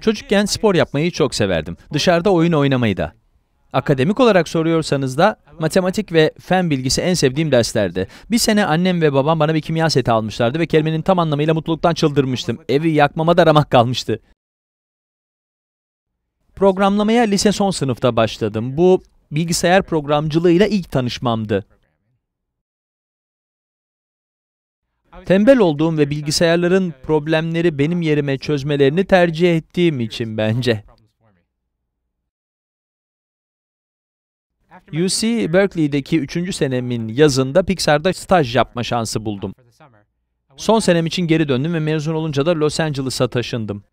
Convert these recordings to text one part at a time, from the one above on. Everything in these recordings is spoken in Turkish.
Çocukken spor yapmayı çok severdim. Dışarıda oyun oynamayı da. Akademik olarak soruyorsanız da matematik ve fen bilgisi en sevdiğim derslerdi. Bir sene annem ve babam bana bir kimya seti almışlardı ve kelimenin tam anlamıyla mutluluktan çıldırmıştım. Evi yakmama da ramak kalmıştı. Programlamaya lise son sınıfta başladım. Bu bilgisayar programcılığıyla ilk tanışmamdı. Tembel olduğum ve bilgisayarların problemleri benim yerime çözmelerini tercih ettiğim için bence. UC Berkeley'deki 3. senemin yazında Pixar'da staj yapma şansı buldum. Son senem için geri döndüm ve mezun olunca da Los Angeles'a taşındım.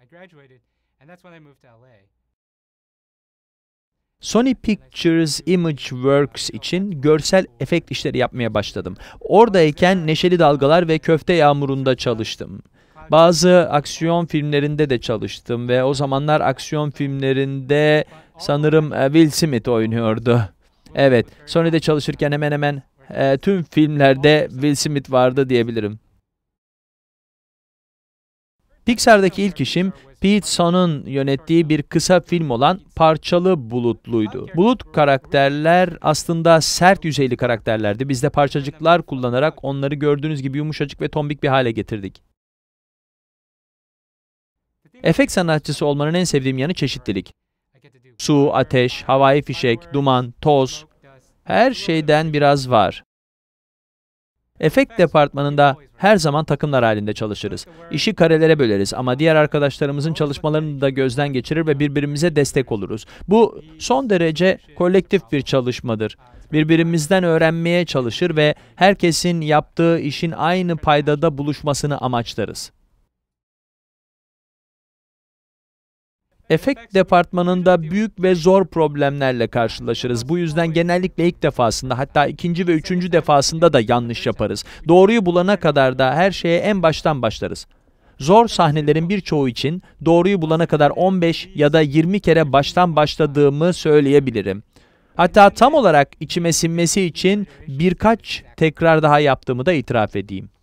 Sony Pictures Imageworks için görsel efekt işleri yapmaya başladım. Oradayken Neşeli Dalgalar ve Köfte Yağmuru'nda çalıştım. Bazı aksiyon filmlerinde de çalıştım ve o zamanlar aksiyon filmlerinde sanırım e, Will Smith oynuyordu. Evet, Sony'de çalışırken hemen hemen e, tüm filmlerde Will Smith vardı diyebilirim. Pixar'daki ilk işim Pete Son'un yönettiği bir kısa film olan Parçalı Bulutlu'ydu. Bulut karakterler aslında sert yüzeyli karakterlerdi. Biz de parçacıklar kullanarak onları gördüğünüz gibi yumuşacık ve tombik bir hale getirdik. Efekt sanatçısı olmanın en sevdiğim yanı çeşitlilik. Su, ateş, havai fişek, duman, toz, her şeyden biraz var. Efekt departmanında her zaman takımlar halinde çalışırız. İşi karelere böleriz ama diğer arkadaşlarımızın çalışmalarını da gözden geçirir ve birbirimize destek oluruz. Bu son derece kolektif bir çalışmadır. Birbirimizden öğrenmeye çalışır ve herkesin yaptığı işin aynı paydada buluşmasını amaçlarız. efekt departmanında büyük ve zor problemlerle karşılaşırız. Bu yüzden genellikle ilk defasında hatta ikinci ve üçüncü defasında da yanlış yaparız. Doğruyu bulana kadar da her şeye en baştan başlarız. Zor sahnelerin birçoğu için doğruyu bulana kadar 15 ya da 20 kere baştan başladığımı söyleyebilirim. Hatta tam olarak içime sinmesi için birkaç tekrar daha yaptığımı da itiraf edeyim.